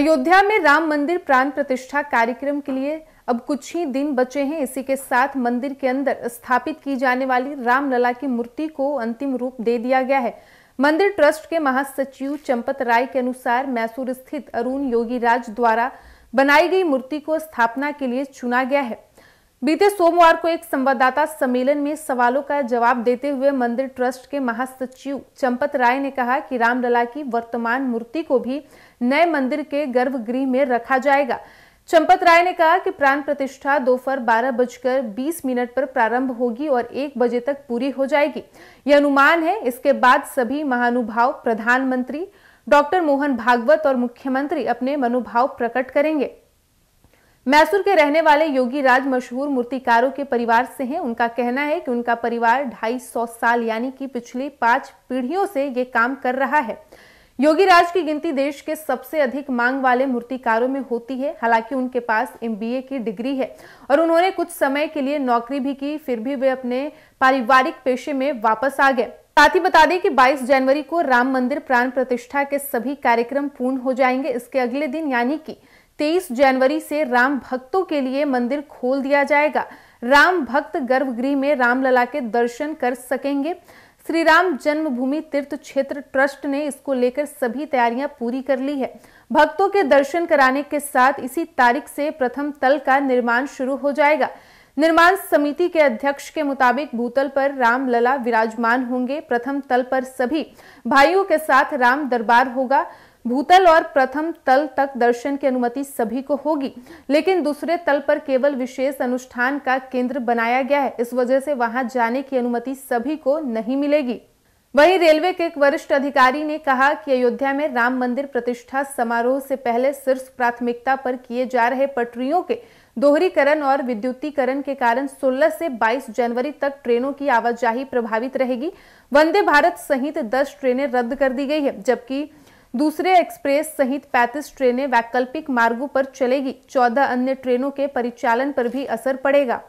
अयोध्या में राम मंदिर प्राण प्रतिष्ठा कार्यक्रम के लिए अब कुछ ही दिन बचे हैं इसी के साथ मंदिर के अंदर स्थापित की जाने वाली रामलला की मूर्ति को अंतिम रूप दे दिया गया है मंदिर ट्रस्ट के महासचिव चंपत राय के अनुसार मैसूर स्थित अरुण योगी राज द्वारा बनाई गई मूर्ति को स्थापना के लिए चुना गया है बीते सोमवार को एक संवाददाता सम्मेलन में सवालों का जवाब देते हुए मंदिर ट्रस्ट के महासचिव चंपत राय ने कहा कि रामलला की वर्तमान मूर्ति को भी नए मंदिर के गर्भगृह में रखा जाएगा चंपत राय ने कहा कि प्राण प्रतिष्ठा दोपहर बारह बजकर बीस मिनट पर प्रारंभ होगी और एक बजे तक पूरी हो जाएगी यह अनुमान है इसके बाद सभी महानुभाव प्रधानमंत्री डॉक्टर मोहन भागवत और मुख्यमंत्री अपने मनोभाव प्रकट करेंगे मैसूर के रहने वाले योगी राज मशहूर मूर्तिकारों के परिवार से हैं उनका कहना है कि उनका परिवार ढाई सौ साल यानी कि पिछली पांच पीढ़ियों से ये काम कर रहा है योगी राज की गिनती देश के सबसे अधिक मांग वाले मूर्तिकारों में होती है हालांकि उनके पास एमबीए की डिग्री है और उन्होंने कुछ समय के लिए नौकरी भी की फिर भी वे अपने पारिवारिक पेशे में वापस आ गए साथ ही बता दें कि 22 जनवरी को राम मंदिर प्राण प्रतिष्ठा के सभी कार्यक्रम पूर्ण हो जाएंगे इसके अगले दिन यानी कि 23 जनवरी से राम भक्तों के लिए मंदिर खोल दिया जाएगा राम भक्त गर्भगृह में रामलला के दर्शन कर सकेंगे श्री राम जन्मभूमि तीर्थ क्षेत्र ट्रस्ट ने इसको लेकर सभी तैयारियां पूरी कर ली है भक्तों के दर्शन कराने के साथ इसी तारीख से प्रथम तल का निर्माण शुरू हो जाएगा निर्माण समिति के अध्यक्ष के मुताबिक भूतल पर राम लला विराजमान होंगे प्रथम तल पर सभी भाइयों के साथ राम दरबार होगा भूतल और प्रथम तल तक दर्शन की अनुमति सभी को होगी लेकिन दूसरे तल पर केवल विशेष अनुष्ठान का केंद्र बनाया गया है इस वजह से वहां जाने की अनुमति सभी को नहीं मिलेगी वहीं रेलवे के एक वरिष्ठ अधिकारी ने कहा कि अयोध्या में राम मंदिर प्रतिष्ठा समारोह से पहले शीर्ष प्राथमिकता पर किए जा रहे पटरियों के दोहरीकरण और विद्युतीकरण के कारण 16 से 22 जनवरी तक ट्रेनों की आवाजाही प्रभावित रहेगी वंदे भारत सहित 10 ट्रेनें रद्द कर दी गई है जबकि दूसरे एक्सप्रेस सहित 35 ट्रेनें वैकल्पिक मार्गों पर चलेगी 14 अन्य ट्रेनों के परिचालन पर भी असर पड़ेगा